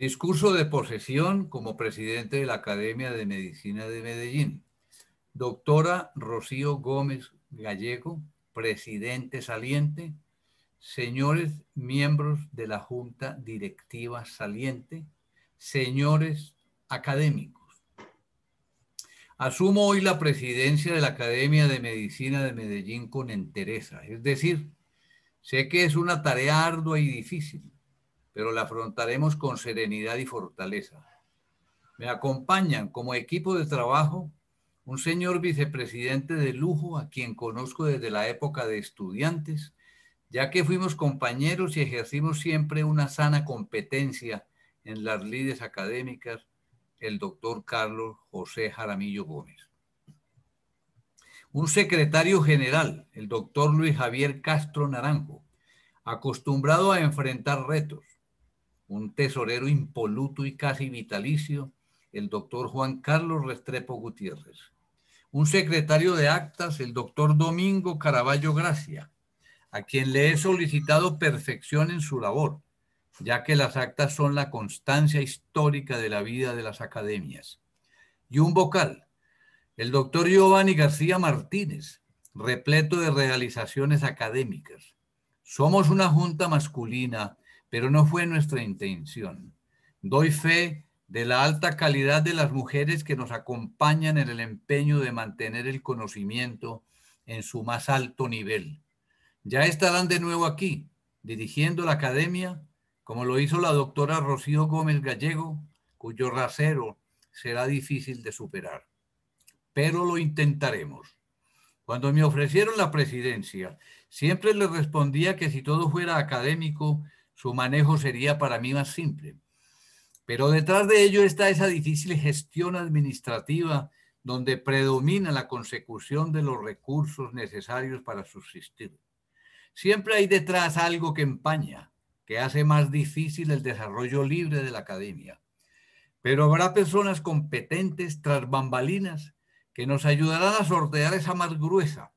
Discurso de posesión como presidente de la Academia de Medicina de Medellín. Doctora Rocío Gómez Gallego, presidente saliente. Señores miembros de la Junta Directiva saliente. Señores académicos. Asumo hoy la presidencia de la Academia de Medicina de Medellín con entereza. Es decir, sé que es una tarea ardua y difícil pero la afrontaremos con serenidad y fortaleza. Me acompañan como equipo de trabajo un señor vicepresidente de lujo a quien conozco desde la época de estudiantes, ya que fuimos compañeros y ejercimos siempre una sana competencia en las lides académicas, el doctor Carlos José Jaramillo Gómez. Un secretario general, el doctor Luis Javier Castro Naranjo, acostumbrado a enfrentar retos, un tesorero impoluto y casi vitalicio, el doctor Juan Carlos Restrepo Gutiérrez, un secretario de actas, el doctor Domingo Caraballo Gracia, a quien le he solicitado perfección en su labor, ya que las actas son la constancia histórica de la vida de las academias, y un vocal, el doctor Giovanni García Martínez, repleto de realizaciones académicas. Somos una junta masculina pero no fue nuestra intención. Doy fe de la alta calidad de las mujeres que nos acompañan en el empeño de mantener el conocimiento en su más alto nivel. Ya estarán de nuevo aquí, dirigiendo la academia, como lo hizo la doctora Rocío Gómez Gallego, cuyo rasero será difícil de superar. Pero lo intentaremos. Cuando me ofrecieron la presidencia, siempre les respondía que si todo fuera académico, su manejo sería para mí más simple. Pero detrás de ello está esa difícil gestión administrativa donde predomina la consecución de los recursos necesarios para subsistir. Siempre hay detrás algo que empaña, que hace más difícil el desarrollo libre de la academia. Pero habrá personas competentes tras bambalinas que nos ayudarán a sortear esa más gruesa,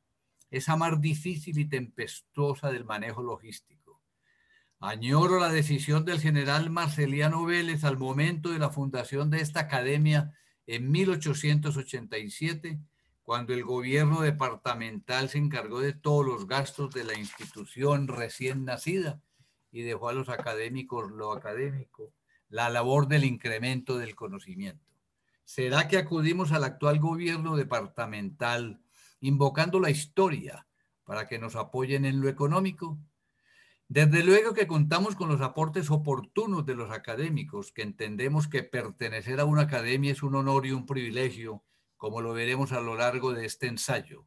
esa más difícil y tempestuosa del manejo logístico. Añoro la decisión del general Marceliano Vélez al momento de la fundación de esta academia en 1887, cuando el gobierno departamental se encargó de todos los gastos de la institución recién nacida y dejó a los académicos lo académico, la labor del incremento del conocimiento. ¿Será que acudimos al actual gobierno departamental invocando la historia para que nos apoyen en lo económico? Desde luego que contamos con los aportes oportunos de los académicos, que entendemos que pertenecer a una academia es un honor y un privilegio, como lo veremos a lo largo de este ensayo,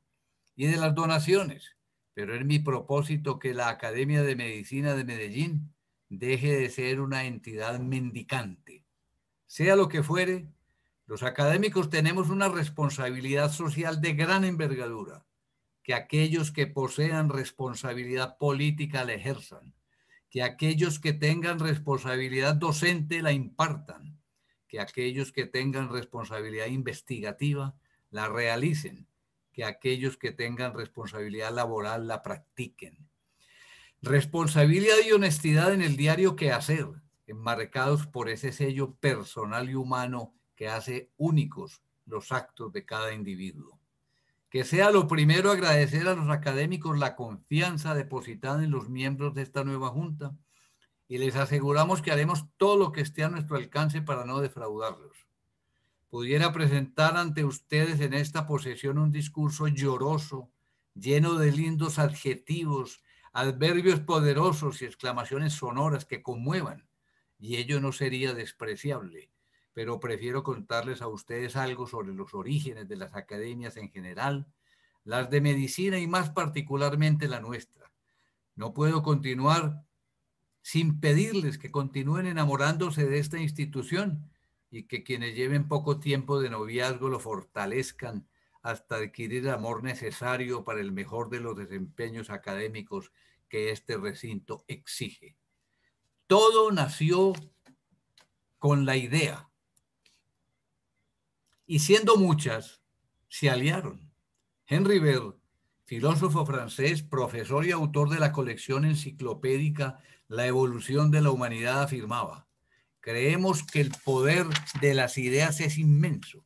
y de las donaciones. Pero es mi propósito que la Academia de Medicina de Medellín deje de ser una entidad mendicante. Sea lo que fuere, los académicos tenemos una responsabilidad social de gran envergadura que aquellos que posean responsabilidad política la ejerzan, que aquellos que tengan responsabilidad docente la impartan, que aquellos que tengan responsabilidad investigativa la realicen, que aquellos que tengan responsabilidad laboral la practiquen. Responsabilidad y honestidad en el diario que hacer, enmarcados por ese sello personal y humano que hace únicos los actos de cada individuo. Que sea lo primero agradecer a los académicos la confianza depositada en los miembros de esta nueva junta y les aseguramos que haremos todo lo que esté a nuestro alcance para no defraudarlos. Pudiera presentar ante ustedes en esta posesión un discurso lloroso, lleno de lindos adjetivos, adverbios poderosos y exclamaciones sonoras que conmuevan, y ello no sería despreciable pero prefiero contarles a ustedes algo sobre los orígenes de las academias en general, las de medicina y más particularmente la nuestra. No puedo continuar sin pedirles que continúen enamorándose de esta institución y que quienes lleven poco tiempo de noviazgo lo fortalezcan hasta adquirir el amor necesario para el mejor de los desempeños académicos que este recinto exige. Todo nació con la idea y siendo muchas, se aliaron. Henry Bell, filósofo francés, profesor y autor de la colección enciclopédica La evolución de la humanidad, afirmaba, creemos que el poder de las ideas es inmenso,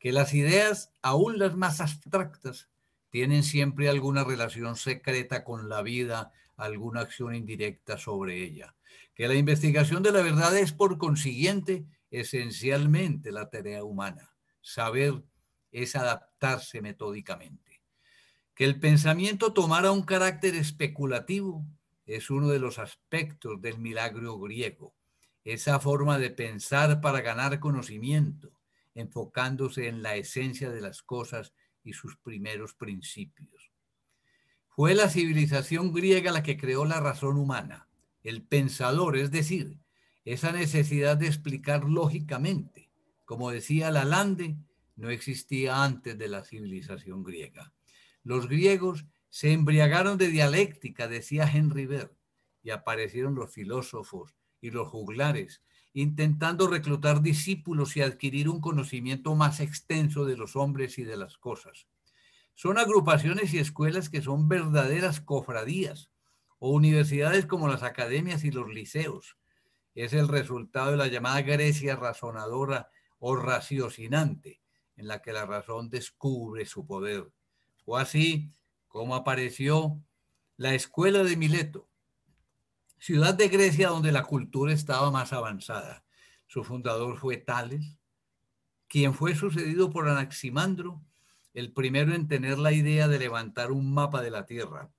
que las ideas, aún las más abstractas, tienen siempre alguna relación secreta con la vida, alguna acción indirecta sobre ella, que la investigación de la verdad es por consiguiente esencialmente la tarea humana saber es adaptarse metódicamente. Que el pensamiento tomara un carácter especulativo es uno de los aspectos del milagro griego, esa forma de pensar para ganar conocimiento, enfocándose en la esencia de las cosas y sus primeros principios. Fue la civilización griega la que creó la razón humana, el pensador, es decir, esa necesidad de explicar lógicamente como decía Lalande, no existía antes de la civilización griega. Los griegos se embriagaron de dialéctica, decía Henry Ver, y aparecieron los filósofos y los juglares, intentando reclutar discípulos y adquirir un conocimiento más extenso de los hombres y de las cosas. Son agrupaciones y escuelas que son verdaderas cofradías o universidades como las academias y los liceos. Es el resultado de la llamada Grecia razonadora o raciocinante, en la que la razón descubre su poder. O así como apareció la escuela de Mileto, ciudad de Grecia donde la cultura estaba más avanzada. Su fundador fue Tales, quien fue sucedido por Anaximandro, el primero en tener la idea de levantar un mapa de la Tierra,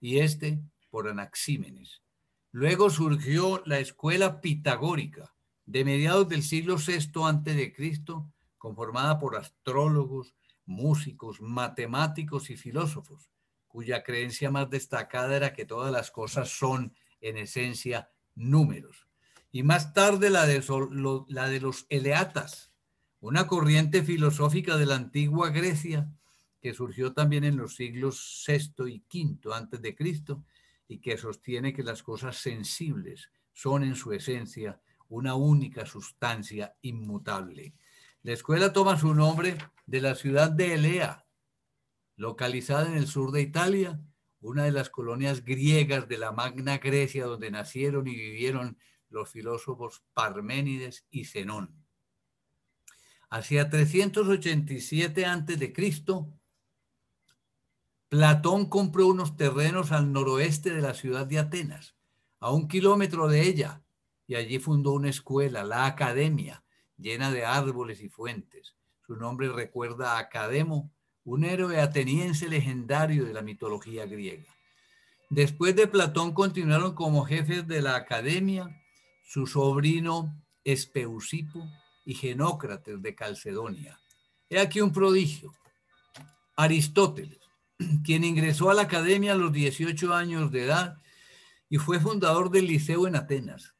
y este por Anaxímenes. Luego surgió la escuela pitagórica, de mediados del siglo VI a.C., conformada por astrólogos, músicos, matemáticos y filósofos, cuya creencia más destacada era que todas las cosas son, en esencia, números. Y más tarde la de, los eleatas, una corriente filosófica de la antigua Grecia que surgió también en los siglos VI y V antes de Cristo y que sostiene que las cosas sensibles son en su esencia una única sustancia inmutable. La escuela toma su nombre de la ciudad de Elea, localizada en el sur de Italia, una de las colonias griegas de la Magna Grecia, donde nacieron y vivieron los filósofos Parménides y Zenón. Hacia 387 a.C., Platón compró unos terrenos al noroeste de la ciudad de Atenas, a un kilómetro de ella, y allí fundó una escuela, la Academia, llena de árboles y fuentes. Su nombre recuerda a Academo, un héroe ateniense legendario de la mitología griega. Después de Platón continuaron como jefes de la Academia su sobrino Espeusipo y Genócrates de Calcedonia. He aquí un prodigio. Aristóteles, quien ingresó a la Academia a los 18 años de edad y fue fundador del Liceo en Atenas.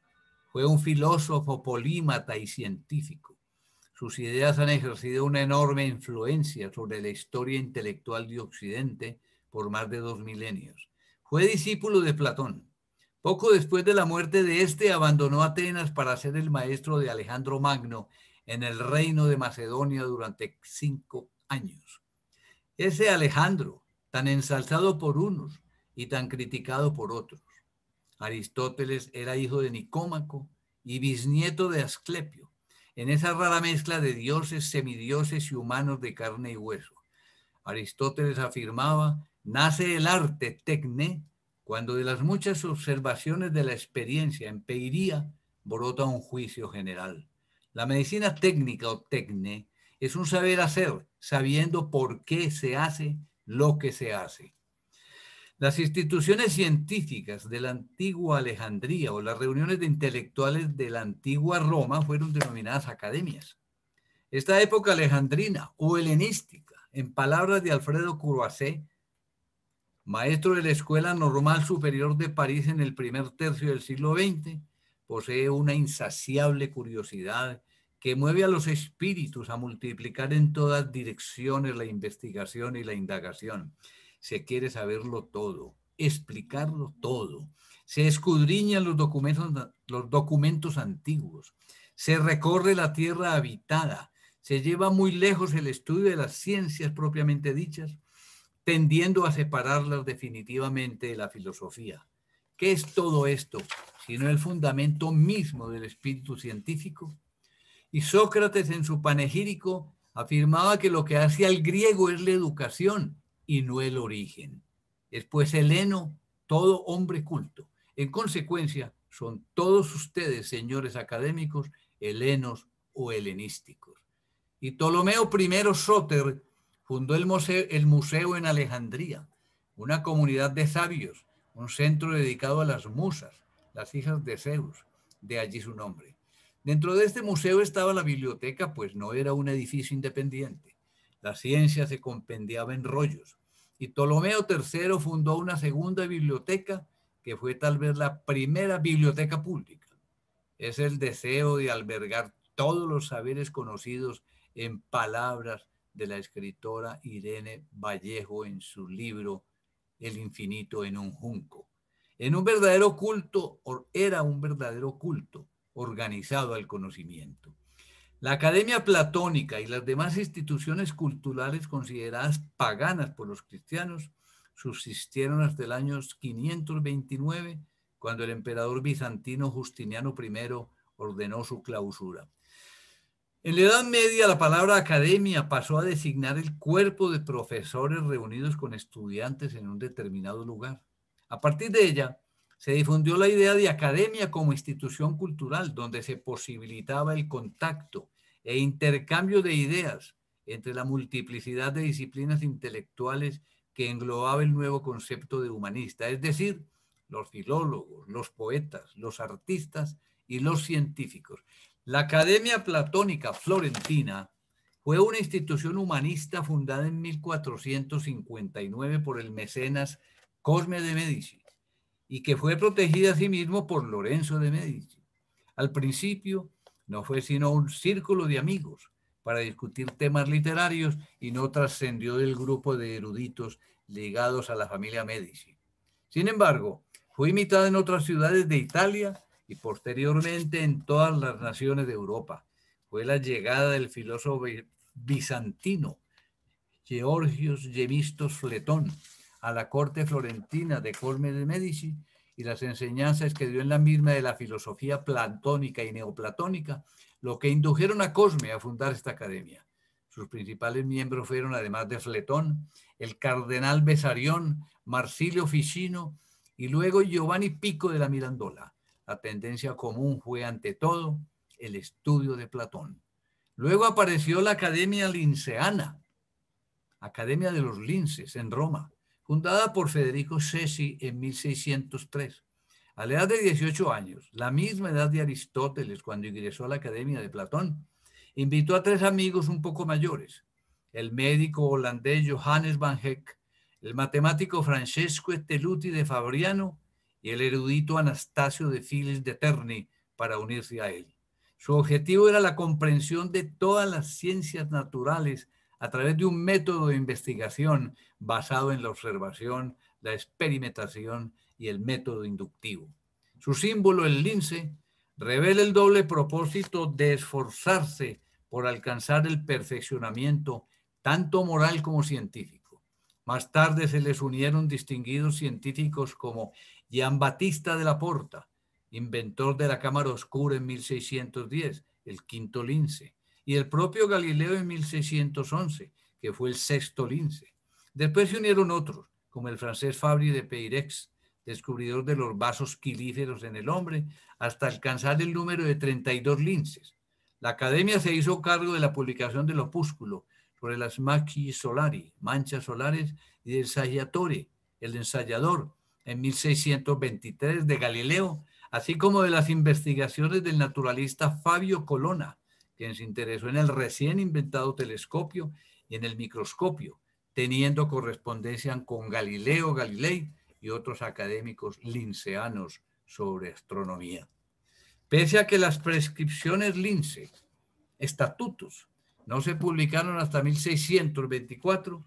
Fue un filósofo polímata y científico. Sus ideas han ejercido una enorme influencia sobre la historia intelectual de Occidente por más de dos milenios. Fue discípulo de Platón. Poco después de la muerte de este, abandonó Atenas para ser el maestro de Alejandro Magno en el reino de Macedonia durante cinco años. Ese Alejandro, tan ensalzado por unos y tan criticado por otros. Aristóteles era hijo de Nicómaco y bisnieto de Asclepio, en esa rara mezcla de dioses, semidioses y humanos de carne y hueso. Aristóteles afirmaba, nace el arte tecne cuando de las muchas observaciones de la experiencia en peiría brota un juicio general. La medicina técnica o tecne es un saber hacer, sabiendo por qué se hace lo que se hace. Las instituciones científicas de la antigua Alejandría o las reuniones de intelectuales de la antigua Roma fueron denominadas academias. Esta época alejandrina o helenística, en palabras de Alfredo Courvoisier, maestro de la Escuela Normal Superior de París en el primer tercio del siglo XX, posee una insaciable curiosidad que mueve a los espíritus a multiplicar en todas direcciones la investigación y la indagación se quiere saberlo todo, explicarlo todo. Se escudriñan los documentos, los documentos antiguos, se recorre la tierra habitada, se lleva muy lejos el estudio de las ciencias propiamente dichas, tendiendo a separarlas definitivamente de la filosofía. ¿Qué es todo esto? Sino el fundamento mismo del espíritu científico. Y Sócrates en su panegírico afirmaba que lo que hace al griego es la educación, y no el origen. Después Heleno, todo hombre culto. En consecuencia, son todos ustedes, señores académicos, helenos o helenísticos. Y Ptolomeo I Soter fundó el el museo en Alejandría, una comunidad de sabios, un centro dedicado a las musas, las hijas de Zeus, de allí su nombre. Dentro de este museo estaba la biblioteca, pues no era un edificio independiente la ciencia se compendiaba en rollos. Y Ptolomeo III fundó una segunda biblioteca que fue tal vez la primera biblioteca pública. Es el deseo de albergar todos los saberes conocidos en palabras de la escritora Irene Vallejo en su libro El infinito en un junco. En un verdadero culto, era un verdadero culto organizado al conocimiento. La Academia Platónica y las demás instituciones culturales consideradas paganas por los cristianos subsistieron hasta el año 529, cuando el emperador bizantino Justiniano I ordenó su clausura. En la Edad Media, la palabra academia pasó a designar el cuerpo de profesores reunidos con estudiantes en un determinado lugar. A partir de ella, se difundió la idea de academia como institución cultural, donde se posibilitaba el contacto, e intercambio de ideas entre la multiplicidad de disciplinas intelectuales que englobaba el nuevo concepto de humanista, es decir, los filólogos, los poetas, los artistas y los científicos. La Academia Platónica Florentina fue una institución humanista fundada en 1459 por el mecenas Cosme de Medici y que fue protegida a sí mismo por Lorenzo de Medici. Al principio, no fue sino un círculo de amigos para discutir temas literarios y no trascendió del grupo de eruditos ligados a la familia Medici. Sin embargo, fue imitada en otras ciudades de Italia y posteriormente en todas las naciones de Europa. Fue la llegada del filósofo bizantino Georgios Gemistos Fletón a la corte florentina de Colme de Medici y las enseñanzas que dio en la misma de la filosofía platónica y neoplatónica, lo que indujeron a Cosme a fundar esta academia. Sus principales miembros fueron, además de Fletón, el cardenal Besarión, Marsilio Ficino y luego Giovanni Pico de la Mirandola. La tendencia común fue, ante todo, el estudio de Platón. Luego apareció la Academia Linceana, Academia de los Linces en Roma, fundada por Federico Cesi en 1603. A la edad de 18 años, la misma edad de Aristóteles cuando ingresó a la Academia de Platón, invitó a tres amigos un poco mayores, el médico holandés Johannes van Heck, el matemático Francesco Esteluti de Fabriano y el erudito Anastasio de Filis de Terni para unirse a él. Su objetivo era la comprensión de todas las ciencias naturales a través de un método de investigación basado en la observación, la experimentación y el método inductivo. Su símbolo, el lince, revela el doble propósito de esforzarse por alcanzar el perfeccionamiento tanto moral como científico. Más tarde se les unieron distinguidos científicos como Jean Batista de la Porta, inventor de la cámara oscura en 1610, el quinto lince, y el propio Galileo en 1611, que fue el sexto lince. Después se unieron otros, como el francés Fabri de Peirex, descubridor de los vasos quilíferos en el hombre, hasta alcanzar el número de 32 linces. La academia se hizo cargo de la publicación del opúsculo sobre las maquis solari, manchas solares, y del ensayatore, el ensayador, en 1623 de Galileo, así como de las investigaciones del naturalista Fabio Colona quien se interesó en el recién inventado telescopio y en el microscopio, teniendo correspondencia con Galileo Galilei y otros académicos linceanos sobre astronomía. Pese a que las prescripciones lince, estatutos, no se publicaron hasta 1624,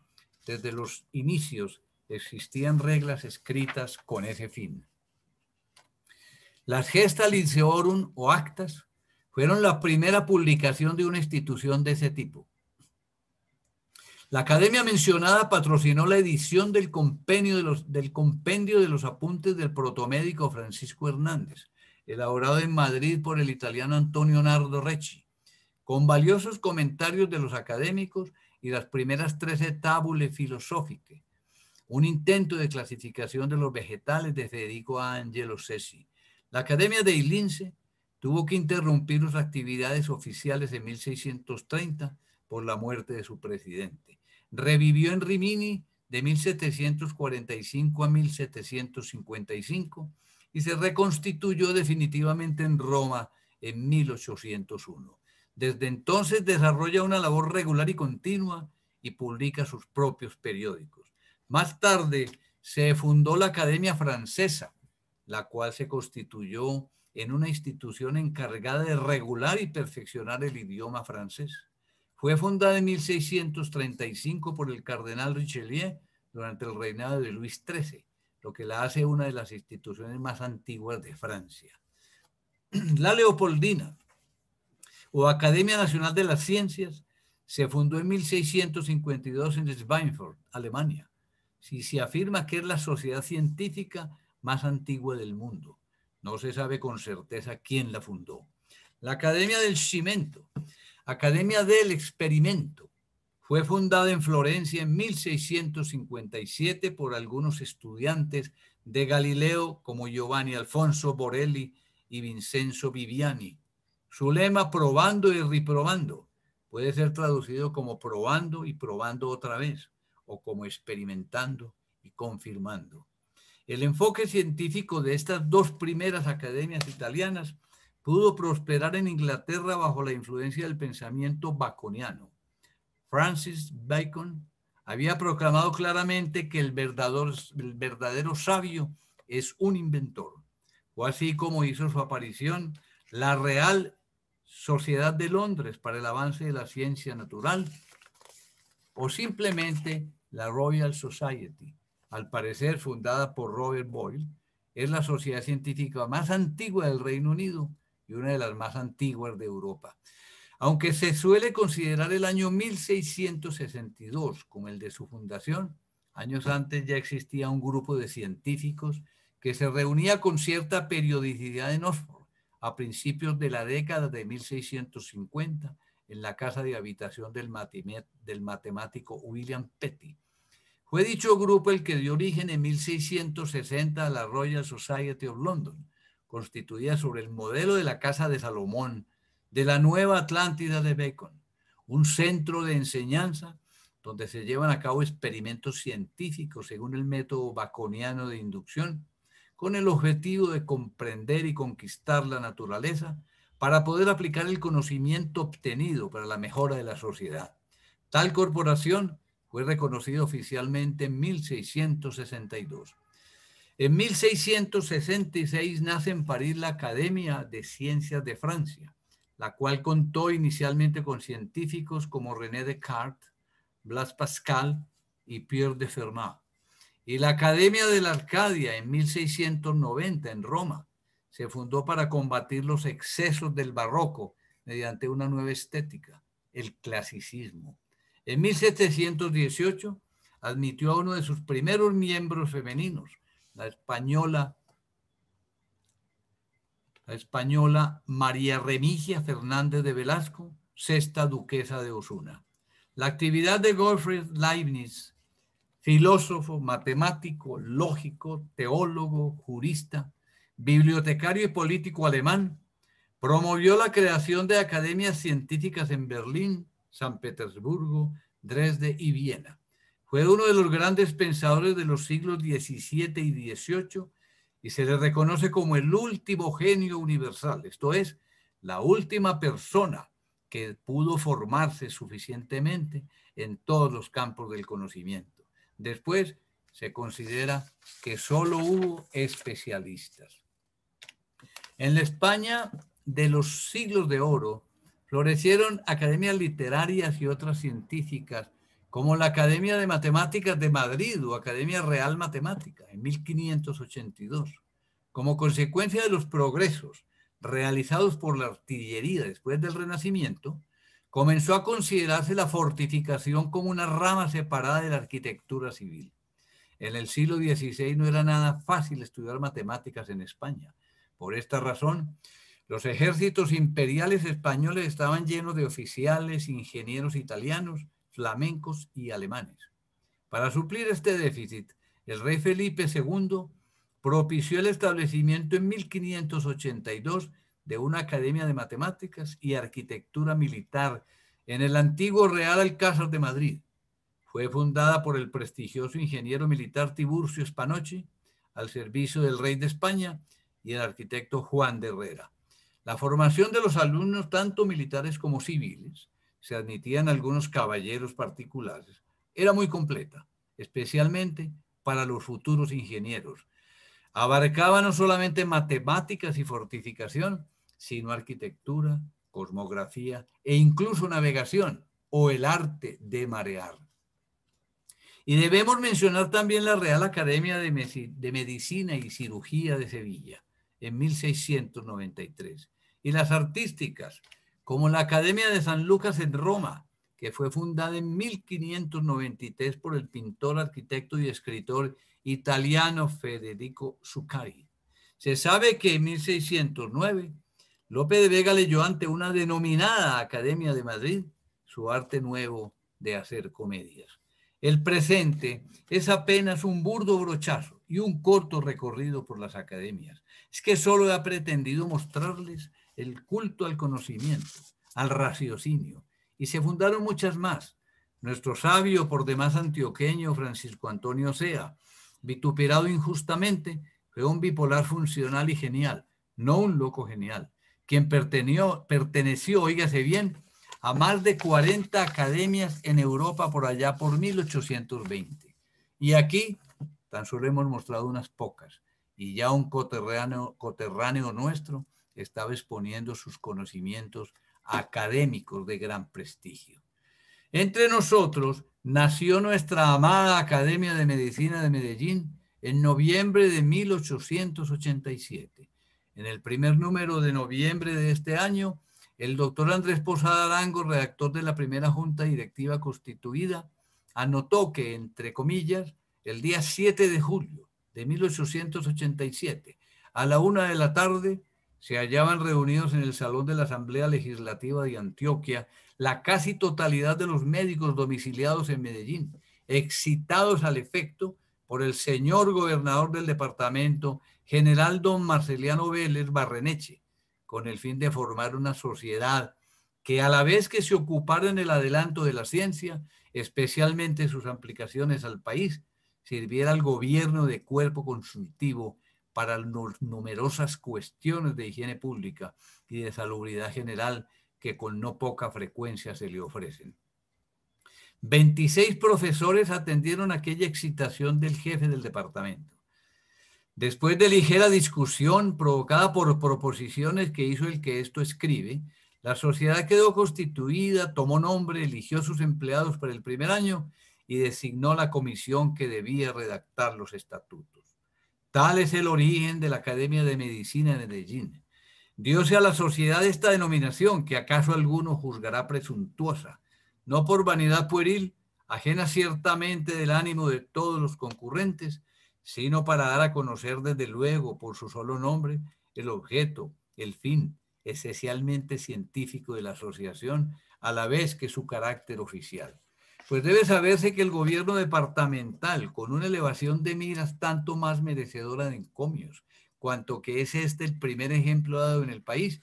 desde los inicios existían reglas escritas con ese fin. Las gesta linceorum o actas fueron la primera publicación de una institución de ese tipo. La academia mencionada patrocinó la edición del compendio de los, del compendio de los apuntes del protomédico Francisco Hernández, elaborado en Madrid por el italiano Antonio Nardo Recci, con valiosos comentarios de los académicos y las primeras trece tabule filosóficas, un intento de clasificación de los vegetales de Federico Angelo Sesi. La Academia de Ilince Tuvo que interrumpir sus actividades oficiales en 1630 por la muerte de su presidente. Revivió en Rimini de 1745 a 1755 y se reconstituyó definitivamente en Roma en 1801. Desde entonces desarrolla una labor regular y continua y publica sus propios periódicos. Más tarde se fundó la Academia Francesa, la cual se constituyó en una institución encargada de regular y perfeccionar el idioma francés. Fue fundada en 1635 por el cardenal Richelieu durante el reinado de Luis XIII, lo que la hace una de las instituciones más antiguas de Francia. La Leopoldina, o Academia Nacional de las Ciencias, se fundó en 1652 en Schweinfurt, Alemania. Si se afirma que es la sociedad científica más antigua del mundo. No se sabe con certeza quién la fundó. La Academia del Cimento, Academia del Experimento, fue fundada en Florencia en 1657 por algunos estudiantes de Galileo como Giovanni Alfonso Borelli y Vincenzo Viviani. Su lema, probando y reprobando, puede ser traducido como probando y probando otra vez, o como experimentando y confirmando. El enfoque científico de estas dos primeras academias italianas pudo prosperar en Inglaterra bajo la influencia del pensamiento baconiano. Francis Bacon había proclamado claramente que el verdadero, sabio es un inventor. O así como hizo su aparición la Real Sociedad de Londres para el avance de la ciencia natural, o simplemente la Royal Society al parecer fundada por Robert Boyle, es la sociedad científica más antigua del Reino Unido y una de las más antiguas de Europa. Aunque se suele considerar el año 1662 como el de su fundación, años antes ya existía un grupo de científicos que se reunía con cierta periodicidad en Oxford a principios de la década de 1650 en la casa de habitación del, matemático William Petty fue dicho grupo el que dio origen en 1660 a la Royal Society of London, constituida sobre el modelo de la Casa de Salomón, de la Nueva Atlántida de Bacon, un centro de enseñanza donde se llevan a cabo experimentos científicos según el método baconiano de inducción, con el objetivo de comprender y conquistar la naturaleza para poder aplicar el conocimiento obtenido para la mejora de la sociedad. Tal corporación fue reconocido oficialmente en 1662. En 1666 nace en París la Academia de Ciencias de Francia, la cual contó inicialmente con científicos como René Descartes, Blas Pascal y Pierre de Fermat. Y la Academia de la Arcadia en 1690 en Roma se fundó para combatir los excesos del barroco mediante una nueva estética, el clasicismo. En 1718 admitió a uno de sus primeros miembros femeninos, la española, la española María Remigia Fernández de Velasco, sexta duquesa de Osuna. La actividad de Gottfried Leibniz, filósofo, matemático, lógico, teólogo, jurista, bibliotecario y político alemán, promovió la creación de academias científicas en Berlín, San Petersburgo, Dresde y Viena. Fue uno de los grandes pensadores de los siglos XVII y XVIII y se le reconoce como el último genio universal, esto es, la última persona que pudo formarse suficientemente en todos los campos del conocimiento. Después se considera que solo hubo especialistas. En la España de los siglos de oro, Florecieron academias literarias y otras científicas, como la Academia de Matemáticas de Madrid o Academia Real Matemática en 1582, como consecuencia de los progresos realizados por la artillería después del Renacimiento, comenzó a considerarse la fortificación como una rama separada de la arquitectura civil. En el siglo XVI no era nada fácil estudiar matemáticas en España. Por esta razón, los ejércitos imperiales españoles estaban llenos de oficiales, ingenieros italianos, flamencos y alemanes. Para suplir este déficit, el rey Felipe II propició el establecimiento en 1582 de una academia de matemáticas y arquitectura militar en el antiguo Real Alcázar de Madrid. Fue fundada por el prestigioso ingeniero militar Tiburcio Spanochi al servicio del rey de España y el arquitecto Juan de Herrera. La formación de los alumnos, tanto militares como civiles, se admitían algunos caballeros particulares, era muy completa, especialmente para los futuros ingenieros. Abarcaba no solamente matemáticas y fortificación, sino arquitectura, cosmografía e incluso navegación o el arte de marear. Y debemos mencionar también la Real Academia de, Medicina y Cirugía de Sevilla en 1693, y las artísticas, como la Academia de San Lucas en Roma, que fue fundada en 1593 por el pintor, arquitecto y escritor italiano Federico Zuccari. Se sabe que en 1609 Lope de Vega leyó ante una denominada Academia de Madrid su arte nuevo de hacer comedias. El presente es apenas un burdo brochazo y un corto recorrido por las academias. Es que solo ha pretendido mostrarles el culto al conocimiento, al raciocinio, y se fundaron muchas más. Nuestro sabio, por demás antioqueño, Francisco Antonio Sea, vituperado injustamente, fue un bipolar funcional y genial, no un loco genial, quien perteneció, perteneció oígase bien, a más de 40 academias en Europa por allá por 1820. Y aquí tan solo hemos mostrado unas pocas. Y ya un coterráneo nuestro, estaba exponiendo sus conocimientos académicos de gran prestigio. Entre nosotros nació nuestra amada Academia de Medicina de Medellín en noviembre de 1887. En el primer número de noviembre de este año, el doctor Andrés Posada Arango, redactor de la primera junta directiva constituida, anotó que, entre comillas, el día 7 de julio de 1887, a la una de la tarde, se hallaban reunidos en el Salón de la Asamblea Legislativa de Antioquia la casi totalidad de los médicos domiciliados en Medellín, excitados al efecto por el señor gobernador del departamento, general don Marceliano Vélez Barreneche, con el fin de formar una sociedad que a la vez que se ocupara en el adelanto de la ciencia, especialmente sus aplicaciones al país, sirviera al gobierno de cuerpo consultivo para numerosas cuestiones de higiene pública y de salubridad general que con no poca frecuencia se le ofrecen. 26 profesores atendieron aquella excitación del jefe del departamento. Después de ligera discusión provocada por proposiciones que hizo el que esto escribe, la sociedad quedó constituida, tomó nombre, eligió sus empleados para el primer año y designó la comisión que debía redactar los estatutos. Tal es el origen de la Academia de Medicina de Medellín. Dios sea la sociedad esta denominación que acaso alguno juzgará presuntuosa, no por vanidad pueril, ajena ciertamente del ánimo de todos los concurrentes, sino para dar a conocer desde luego por su solo nombre el objeto, el fin esencialmente científico de la asociación, a la vez que su carácter oficial. Pues debe saberse que el gobierno departamental, con una elevación de miras tanto más merecedora de encomios, cuanto que es este el primer ejemplo dado en el país,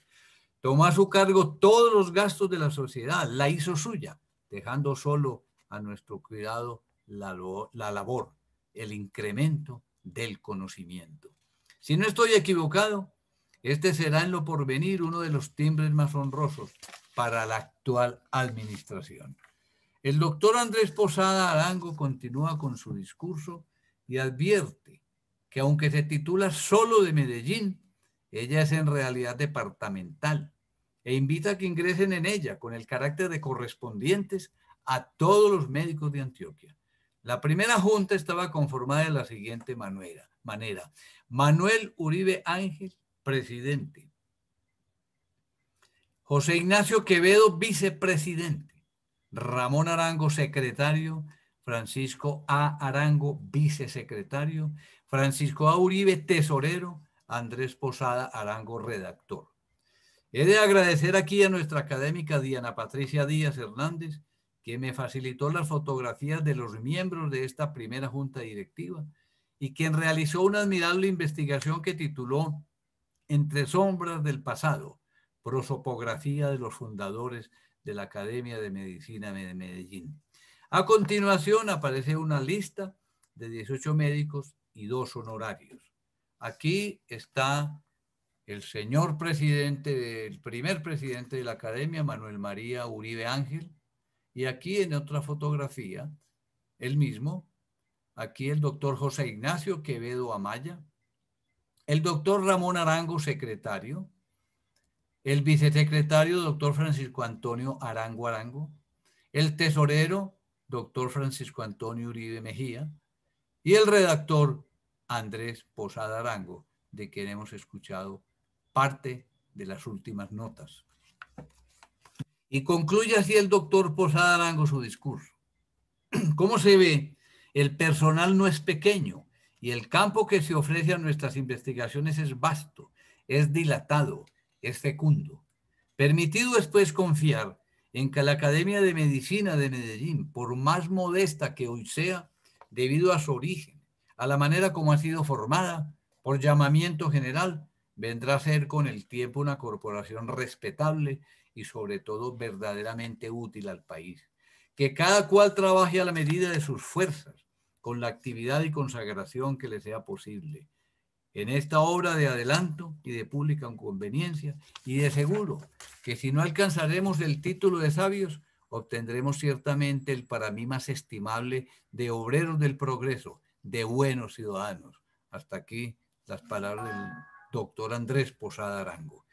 tomó a su cargo todos los gastos de la sociedad, la hizo suya, dejando solo a nuestro cuidado la, labor, el incremento del conocimiento. Si no estoy equivocado, este será en lo porvenir uno de los timbres más honrosos para la actual administración. El doctor Andrés Posada Arango continúa con su discurso y advierte que aunque se titula solo de Medellín, ella es en realidad departamental e invita a que ingresen en ella con el carácter de correspondientes a todos los médicos de Antioquia. La primera junta estaba conformada de la siguiente manera. manera. Manuel Uribe Ángel, presidente. José Ignacio Quevedo, vicepresidente. Ramón Arango, secretario, Francisco A. Arango, vicesecretario, Francisco A. Uribe, tesorero, Andrés Posada Arango, redactor. He de agradecer aquí a nuestra académica Diana Patricia Díaz Hernández, que me facilitó las fotografías de los miembros de esta primera junta directiva y quien realizó una admirable investigación que tituló Entre sombras del pasado, prosopografía de los fundadores de la Academia de Medicina de Medellín. A continuación aparece una lista de 18 médicos y dos honorarios. Aquí está el señor presidente, el primer presidente de la Academia, Manuel María Uribe Ángel, y aquí en otra fotografía, el mismo, aquí el doctor José Ignacio Quevedo Amaya, el doctor Ramón Arango, secretario, el vicesecretario doctor Francisco Antonio Arango Arango, el tesorero doctor Francisco Antonio Uribe Mejía y el redactor Andrés Posada Arango, de quien hemos escuchado parte de las últimas notas. Y concluye así el doctor Posada Arango su discurso. ¿Cómo se ve? El personal no es pequeño y el campo que se ofrece a nuestras investigaciones es vasto, es dilatado, es fecundo. Permitido es pues confiar en que la Academia de Medicina de Medellín, por más modesta que hoy sea, debido a su origen, a la manera como ha sido formada, por llamamiento general, vendrá a ser con el tiempo una corporación respetable y sobre todo verdaderamente útil al país. Que cada cual trabaje a la medida de sus fuerzas, con la actividad y consagración que le sea posible en esta obra de adelanto y de pública conveniencia, y de seguro que si no alcanzaremos el título de sabios, obtendremos ciertamente el para mí más estimable de obreros del progreso, de buenos ciudadanos. Hasta aquí las palabras del doctor Andrés Posada Arango.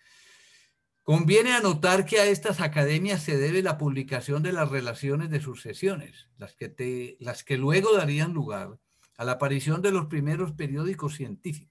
Conviene anotar que a estas academias se debe la publicación de las relaciones de sucesiones, las que, las que luego darían lugar a la aparición de los primeros periódicos científicos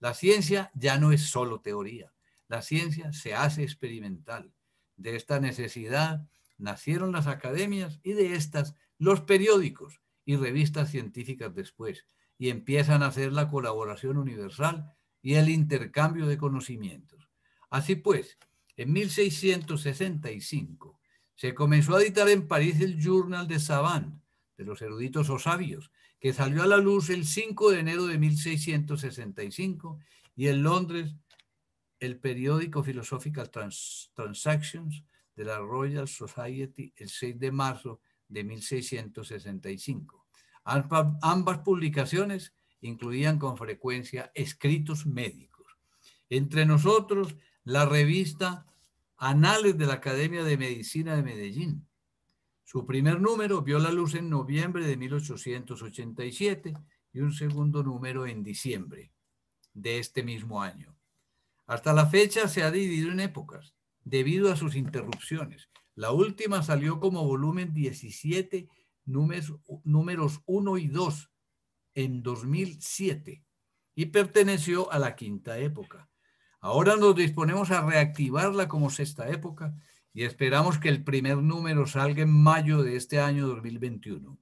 la ciencia ya no es solo teoría, la ciencia se hace experimental. De esta necesidad nacieron las academias y de estas los periódicos y revistas científicas después, y empiezan a hacer la colaboración universal y el intercambio de conocimientos. Así pues, en 1665 se comenzó a editar en París el Journal de Savant, de los eruditos o sabios, que salió a la luz el 5 de enero de 1665 y en Londres el periódico Philosophical Transactions de la Royal Society el 6 de marzo de 1665. Ambas publicaciones incluían con frecuencia escritos médicos. Entre nosotros, la revista Anales de la Academia de Medicina de Medellín, su primer número vio la luz en noviembre de 1887 y un segundo número en diciembre de este mismo año. Hasta la fecha se ha dividido en épocas debido a sus interrupciones. La última salió como volumen 17, números, 1 y 2 en 2007 y perteneció a la quinta época. Ahora nos disponemos a reactivarla como sexta época y esperamos que el primer número salga en mayo de este año 2021.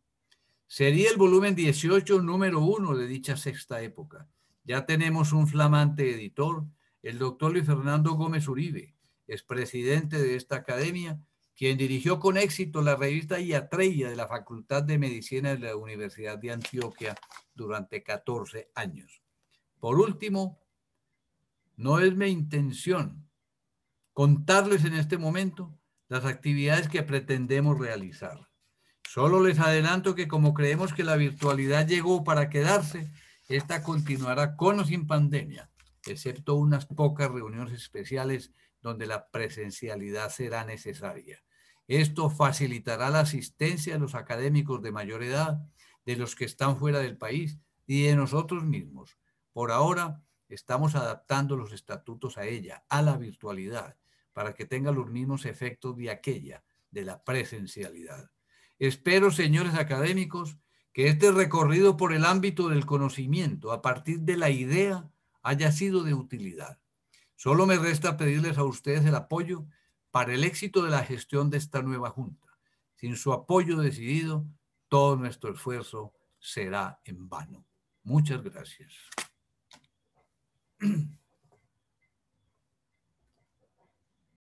Sería el volumen 18, número 1 de dicha sexta época. Ya tenemos un flamante editor, el doctor Luis Fernando Gómez Uribe, expresidente de esta academia, quien dirigió con éxito la revista Yatrella de la Facultad de Medicina de la Universidad de Antioquia durante 14 años. Por último, no es mi intención contarles en este momento las actividades que pretendemos realizar. Solo les adelanto que como creemos que la virtualidad llegó para quedarse, esta continuará con o sin pandemia, excepto unas pocas reuniones especiales donde la presencialidad será necesaria. Esto facilitará la asistencia de los académicos de mayor edad, de los que están fuera del país y de nosotros mismos. Por ahora, estamos adaptando los estatutos a ella, a la virtualidad, para que tenga los mismos efectos de aquella, de la presencialidad. Espero, señores académicos, que este recorrido por el ámbito del conocimiento a partir de la idea haya sido de utilidad. Solo me resta pedirles a ustedes el apoyo para el éxito de la gestión de esta nueva Junta. Sin su apoyo decidido, todo nuestro esfuerzo será en vano. Muchas gracias.